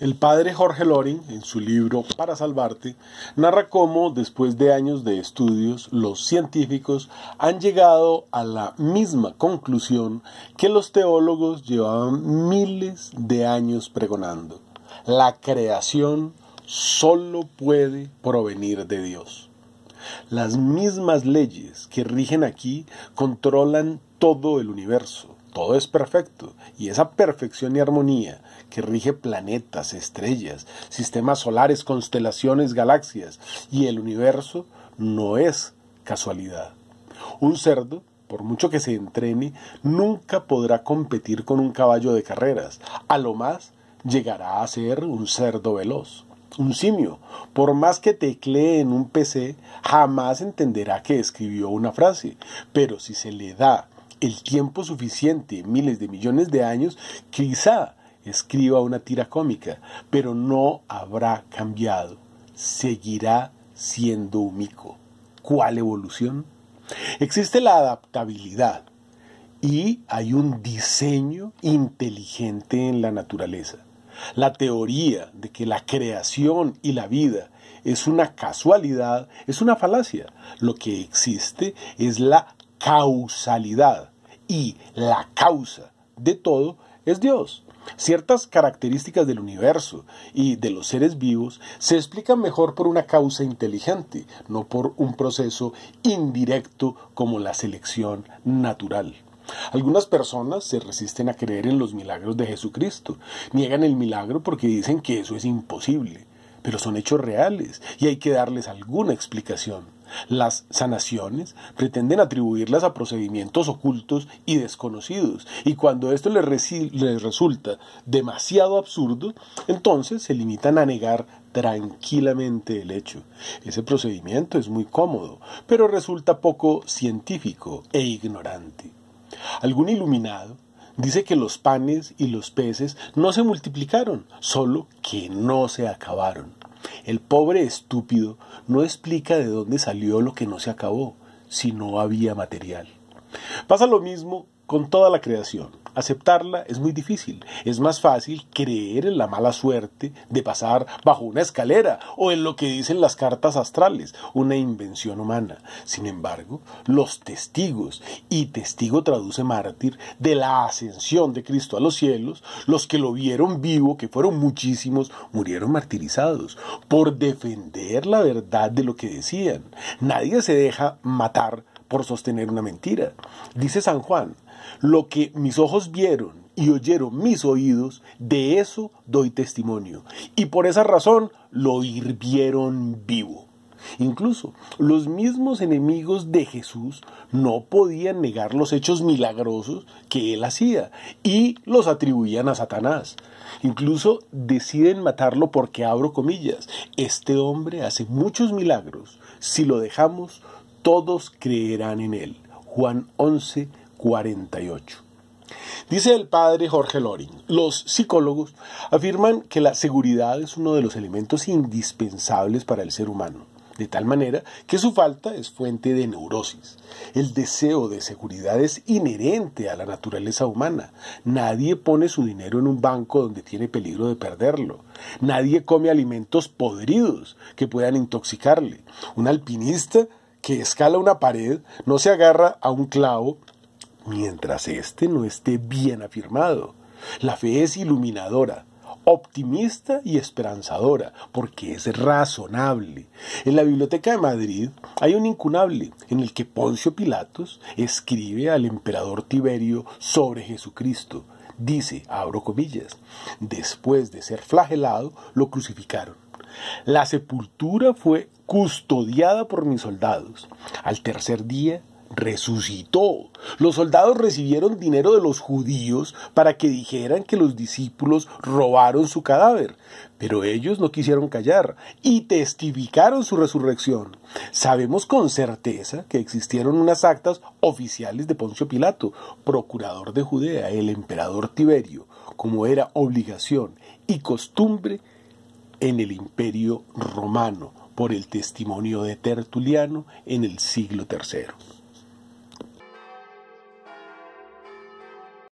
El padre Jorge Loring, en su libro Para Salvarte, narra cómo, después de años de estudios, los científicos han llegado a la misma conclusión que los teólogos llevaban miles de años pregonando. La creación solo puede provenir de Dios. Las mismas leyes que rigen aquí controlan todo el universo todo es perfecto, y esa perfección y armonía que rige planetas, estrellas, sistemas solares, constelaciones, galaxias y el universo no es casualidad. Un cerdo, por mucho que se entrene, nunca podrá competir con un caballo de carreras. A lo más, llegará a ser un cerdo veloz. Un simio, por más que teclee en un PC, jamás entenderá que escribió una frase, pero si se le da el tiempo suficiente, miles de millones de años, quizá escriba una tira cómica, pero no habrá cambiado. Seguirá siendo un mico. ¿Cuál evolución? Existe la adaptabilidad y hay un diseño inteligente en la naturaleza. La teoría de que la creación y la vida es una casualidad es una falacia. Lo que existe es la causalidad y la causa de todo es Dios. Ciertas características del universo y de los seres vivos se explican mejor por una causa inteligente, no por un proceso indirecto como la selección natural. Algunas personas se resisten a creer en los milagros de Jesucristo, niegan el milagro porque dicen que eso es imposible pero son hechos reales y hay que darles alguna explicación. Las sanaciones pretenden atribuirlas a procedimientos ocultos y desconocidos, y cuando esto les, resulta demasiado absurdo, entonces se limitan a negar tranquilamente el hecho. Ese procedimiento es muy cómodo, pero resulta poco científico e ignorante. Algún iluminado dice que los panes y los peces no se multiplicaron, solo que no se acabaron. El pobre estúpido no explica de dónde salió lo que no se acabó, si no había material. Pasa lo mismo con toda la creación. Aceptarla es muy difícil. Es más fácil creer en la mala suerte de pasar bajo una escalera o en lo que dicen las cartas astrales, una invención humana. Sin embargo, los testigos, y testigo traduce mártir, de la ascensión de Cristo a los cielos, los que lo vieron vivo, que fueron muchísimos, murieron martirizados por defender la verdad de lo que decían. Nadie se deja matar por sostener una mentira. Dice San Juan, lo que mis ojos vieron y oyeron mis oídos, de eso doy testimonio. Y por esa razón lo hirvieron vivo. Incluso los mismos enemigos de Jesús no podían negar los hechos milagrosos que él hacía y los atribuían a Satanás. Incluso deciden matarlo porque, abro comillas, este hombre hace muchos milagros. Si lo dejamos, todos creerán en él. Juan 11, 48. Dice el padre Jorge Loring, los psicólogos afirman que la seguridad es uno de los elementos indispensables para el ser humano, de tal manera que su falta es fuente de neurosis. El deseo de seguridad es inherente a la naturaleza humana. Nadie pone su dinero en un banco donde tiene peligro de perderlo. Nadie come alimentos podridos que puedan intoxicarle. Un alpinista que escala una pared no se agarra a un clavo mientras éste no esté bien afirmado. La fe es iluminadora, optimista y esperanzadora, porque es razonable. En la Biblioteca de Madrid hay un incunable en el que Poncio Pilatos escribe al emperador Tiberio sobre Jesucristo. Dice, abro comillas, después de ser flagelado, lo crucificaron. La sepultura fue custodiada por mis soldados. Al tercer día resucitó. Los soldados recibieron dinero de los judíos para que dijeran que los discípulos robaron su cadáver, pero ellos no quisieron callar y testificaron su resurrección. Sabemos con certeza que existieron unas actas oficiales de Poncio Pilato, procurador de Judea, el emperador Tiberio, como era obligación y costumbre en el imperio romano por el testimonio de Tertuliano en el siglo III.